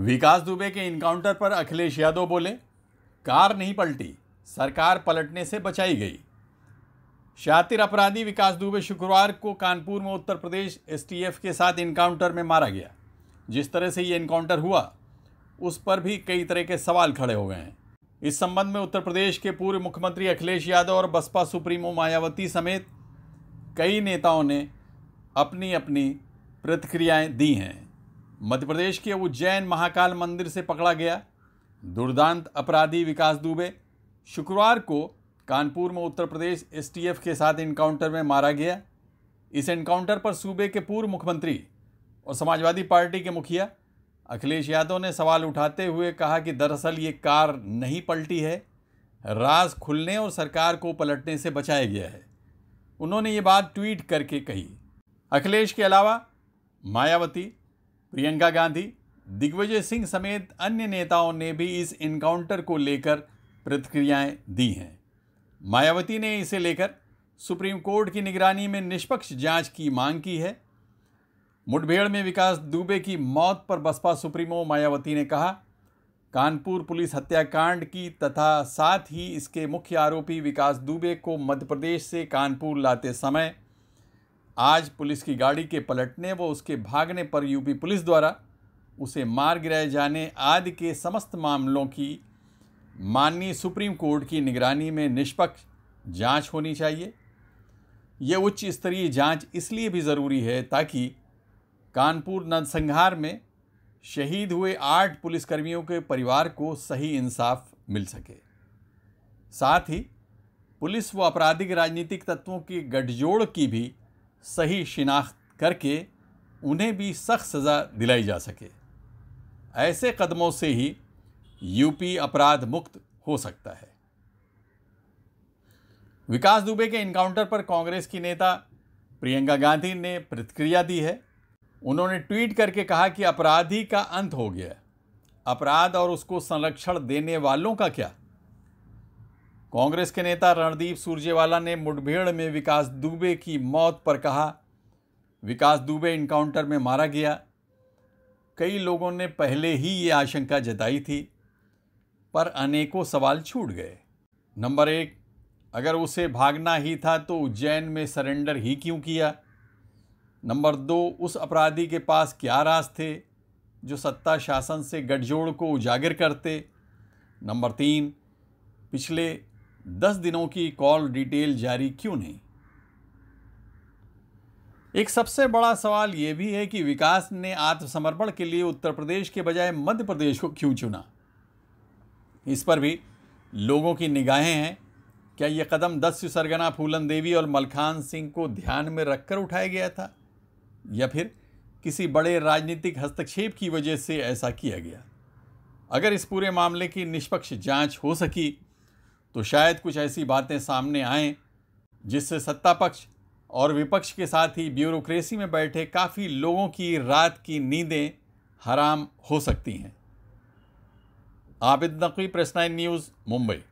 विकास दुबे के इनकाउंटर पर अखिलेश यादव बोले कार नहीं पलटी सरकार पलटने से बचाई गई शातिर अपराधी विकास दुबे शुक्रवार को कानपुर में उत्तर प्रदेश एसटीएफ के साथ इनकाउंटर में मारा गया जिस तरह से ये इनकाउंटर हुआ उस पर भी कई तरह के सवाल खड़े हो गए हैं इस संबंध में उत्तर प्रदेश के पूर्व मुख्यमंत्री अखिलेश यादव और बसपा सुप्रीमो मायावती समेत कई नेताओं ने अपनी अपनी प्रतिक्रियाएं दी हैं मध्य प्रदेश के उज्जैन महाकाल मंदिर से पकड़ा गया दुर्दांत अपराधी विकास दुबे शुक्रवार को कानपुर में उत्तर प्रदेश एसटीएफ के साथ इनकाउंटर में मारा गया इस एनकाउंटर पर सूबे के पूर्व मुख्यमंत्री और समाजवादी पार्टी के मुखिया अखिलेश यादव ने सवाल उठाते हुए कहा कि दरअसल ये कार नहीं पलटी है राज खुलने और सरकार को पलटने से बचाया गया है उन्होंने ये बात ट्वीट करके कही अखिलेश के अलावा मायावती प्रियंका गांधी दिग्विजय सिंह समेत अन्य नेताओं ने भी इस इनकाउंटर को लेकर प्रतिक्रियाएं दी हैं मायावती ने इसे लेकर सुप्रीम कोर्ट की निगरानी में निष्पक्ष जांच की मांग की है मुठभेड़ में विकास दुबे की मौत पर बसपा सुप्रीमो मायावती ने कहा कानपुर पुलिस हत्याकांड की तथा साथ ही इसके मुख्य आरोपी विकास दुबे को मध्य प्रदेश से कानपुर लाते समय आज पुलिस की गाड़ी के पलटने व उसके भागने पर यूपी पुलिस द्वारा उसे मार गिराए जाने आदि के समस्त मामलों की माननीय सुप्रीम कोर्ट की निगरानी में निष्पक्ष जांच होनी चाहिए यह उच्च स्तरीय जांच इसलिए भी ज़रूरी है ताकि कानपुर नरसंहार में शहीद हुए आठ पुलिसकर्मियों के परिवार को सही इंसाफ मिल सके साथ ही पुलिस व आपराधिक राजनीतिक तत्वों की गठजोड़ की भी सही शिनाख्त करके उन्हें भी सख्त सज़ा दिलाई जा सके ऐसे कदमों से ही यूपी अपराध मुक्त हो सकता है विकास दुबे के इनकाउंटर पर कांग्रेस की नेता प्रियंका गांधी ने प्रतिक्रिया दी है उन्होंने ट्वीट करके कहा कि अपराधी का अंत हो गया अपराध और उसको संरक्षण देने वालों का क्या कांग्रेस के नेता रणदीप सुरजेवाला ने मुठभेड़ में विकास दुबे की मौत पर कहा विकास दुबे इनकाउंटर में मारा गया कई लोगों ने पहले ही ये आशंका जताई थी पर अनेकों सवाल छूट गए नंबर एक अगर उसे भागना ही था तो उज्जैन में सरेंडर ही क्यों किया नंबर दो उस अपराधी के पास क्या राज थे जो सत्ता शासन से गठजोड़ को उजागर करते नंबर तीन पिछले दस दिनों की कॉल डिटेल जारी क्यों नहीं एक सबसे बड़ा सवाल यह भी है कि विकास ने आत्मसमर्पण के लिए उत्तर प्रदेश के बजाय मध्य प्रदेश को क्यों चुना इस पर भी लोगों की निगाहें हैं क्या यह कदम दस्यु सरगना फूलन देवी और मलखान सिंह को ध्यान में रखकर उठाया गया था या फिर किसी बड़े राजनीतिक हस्तक्षेप की वजह से ऐसा किया गया अगर इस पूरे मामले की निष्पक्ष जांच हो सकी तो शायद कुछ ऐसी बातें सामने आएँ जिससे सत्ता पक्ष और विपक्ष के साथ ही ब्यूरोक्रेसी में बैठे काफ़ी लोगों की रात की नींदें हराम हो सकती हैं Abid Naqvi press nine news Mumbai